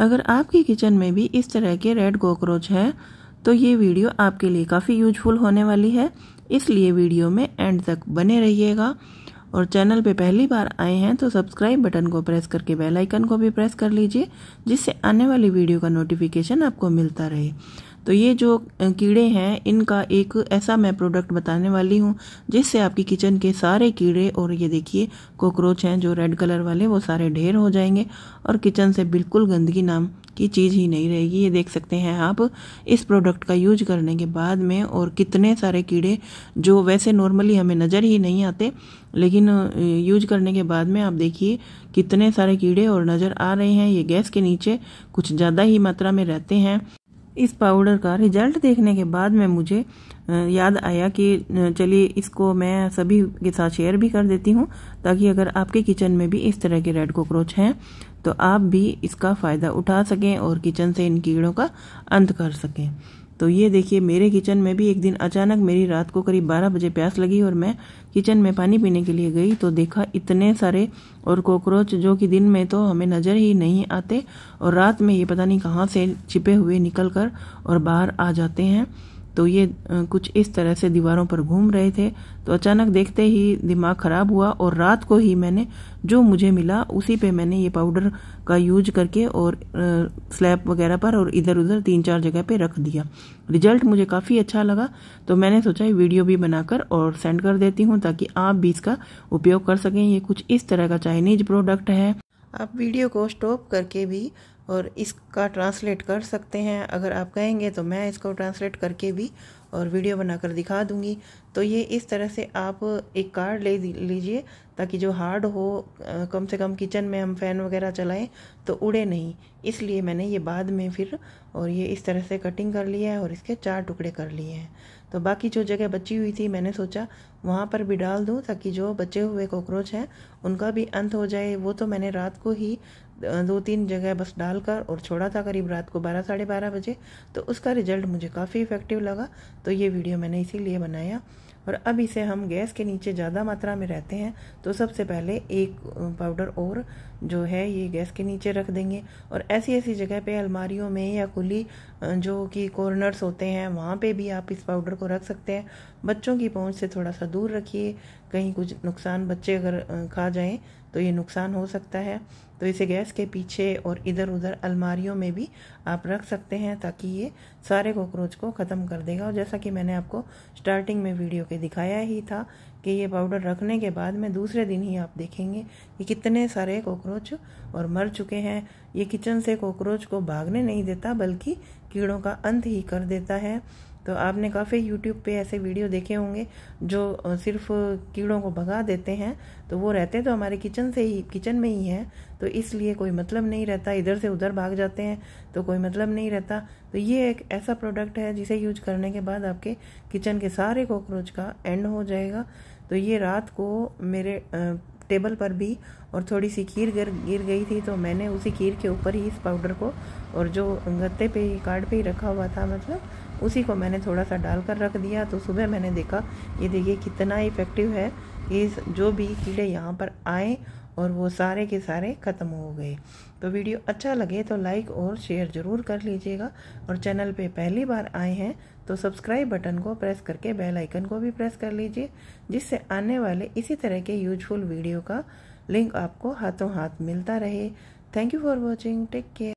अगर आपके किचन में भी इस तरह के रेड कॉकरोच है तो ये वीडियो आपके लिए काफ़ी यूजफुल होने वाली है इसलिए वीडियो में एंड तक बने रहिएगा और चैनल पे पहली बार आए हैं तो सब्सक्राइब बटन को प्रेस करके बेल आइकन को भी प्रेस कर लीजिए जिससे आने वाली वीडियो का नोटिफिकेशन आपको मिलता रहे तो ये जो कीड़े हैं इनका एक ऐसा मैं प्रोडक्ट बताने वाली हूँ जिससे आपकी किचन के सारे कीड़े और ये देखिए कॉकरोच हैं जो रेड कलर वाले वो सारे ढेर हो जाएंगे और किचन से बिल्कुल गंदगी नाम की चीज़ ही नहीं रहेगी ये देख सकते हैं आप इस प्रोडक्ट का यूज करने के बाद में और कितने सारे कीड़े जो वैसे नॉर्मली हमें नज़र ही नहीं आते लेकिन यूज करने के बाद में आप देखिए कितने सारे कीड़े और नज़र आ रहे हैं ये गैस के नीचे कुछ ज़्यादा ही मात्रा में रहते हैं इस पाउडर का रिजल्ट देखने के बाद में मुझे याद आया कि चलिए इसको मैं सभी के साथ शेयर भी कर देती हूँ ताकि अगर आपके किचन में भी इस तरह के रेड कॉकरोच हैं तो आप भी इसका फ़ायदा उठा सकें और किचन से इन कीड़ों का अंत कर सकें तो ये देखिए मेरे किचन में भी एक दिन अचानक मेरी रात को करीब 12 बजे प्यास लगी और मैं किचन में पानी पीने के लिए गई तो देखा इतने सारे और कॉकरोच जो कि दिन में तो हमें नज़र ही नहीं आते और रात में ये पता नहीं कहाँ से छिपे हुए निकल कर और बाहर आ जाते हैं तो ये कुछ इस तरह से दीवारों पर घूम रहे थे तो अचानक देखते ही दिमाग ख़राब हुआ और रात को ही मैंने जो मुझे मिला उसी पे मैंने ये पाउडर का यूज करके और स्लैब वगैरह पर और इधर उधर तीन चार जगह पे रख दिया रिजल्ट मुझे काफ़ी अच्छा लगा तो मैंने सोचा वीडियो भी बनाकर और सेंड कर देती हूँ ताकि आप भी इसका उपयोग कर सकें ये कुछ इस तरह का चाइनीज प्रोडक्ट है आप वीडियो को स्टॉप करके भी और इसका ट्रांसलेट कर सकते हैं अगर आप कहेंगे तो मैं इसको ट्रांसलेट करके भी और वीडियो बनाकर दिखा दूंगी तो ये इस तरह से आप एक कार्ड ले लीजिए ताकि जो हार्ड हो कम से कम किचन में हम फ़ैन वगैरह चलाएं तो उड़े नहीं इसलिए मैंने ये बाद में फिर और ये इस तरह से कटिंग कर लिया है और इसके चार टुकड़े कर लिए हैं तो बाकी जो जगह बची हुई थी मैंने सोचा वहाँ पर भी डाल दूँ ताकि जो बचे हुए कॉकरोच हैं उनका भी अंत हो जाए वो तो मैंने रात को ही दो तीन जगह बस डालकर और छोड़ा था करीब रात को बारह साढ़े बारह बजे तो उसका रिजल्ट मुझे काफ़ी इफ़ेक्टिव लगा तो ये वीडियो मैंने इसीलिए बनाया और अब इसे हम गैस के नीचे ज़्यादा मात्रा में रहते हैं तो सबसे पहले एक पाउडर और जो है ये गैस के नीचे रख देंगे और ऐसी ऐसी जगह पे अलमारियों में या खुली जो कि कॉर्नर्स होते हैं वहाँ पे भी आप इस पाउडर को रख सकते हैं बच्चों की पहुँच से थोड़ा सा दूर रखिए कहीं कुछ नुकसान बच्चे अगर खा जाएँ तो ये नुकसान हो सकता है तो इसे गैस के पीछे और इधर उधर अलमारियों में भी आप रख सकते हैं ताकि ये सारे कॉकरोच को ख़त्म कर देगा और जैसा कि मैंने आपको स्टार्टिंग में वीडियो के दिखाया ही था कि ये पाउडर रखने के बाद में दूसरे दिन ही आप देखेंगे कि कितने सारे कॉकरोच और मर चुके हैं ये किचन से कॉकरोच को भागने नहीं देता बल्कि कीड़ों का अंत ही कर देता है तो आपने काफ़ी यूट्यूब पे ऐसे वीडियो देखे होंगे जो सिर्फ कीड़ों को भगा देते हैं तो वो रहते तो हमारे किचन से ही किचन में ही है तो इसलिए कोई मतलब नहीं रहता इधर से उधर भाग जाते हैं तो कोई मतलब नहीं रहता तो ये एक ऐसा प्रोडक्ट है जिसे यूज करने के बाद आपके किचन के सारे कॉकरोच का एंड हो जाएगा तो ये रात को मेरे टेबल पर भी और थोड़ी सी खीर गिर गिर गई थी तो मैंने उसी खीर के ऊपर ही इस पाउडर को और जो गत्ते पे ही कार्ड पे ही रखा हुआ था मतलब उसी को मैंने थोड़ा सा डाल कर रख दिया तो सुबह मैंने देखा ये देखिए कितना इफ़ेक्टिव है इस जो भी कीड़े यहाँ पर आए और वो सारे के सारे ख़त्म हो गए तो वीडियो अच्छा लगे तो लाइक और शेयर ज़रूर कर लीजिएगा और चैनल पे पहली बार आए हैं तो सब्सक्राइब बटन को प्रेस करके बेल आइकन को भी प्रेस कर लीजिए जिससे आने वाले इसी तरह के यूजफुल वीडियो का लिंक आपको हाथों हाथ मिलता रहे thank you for watching take care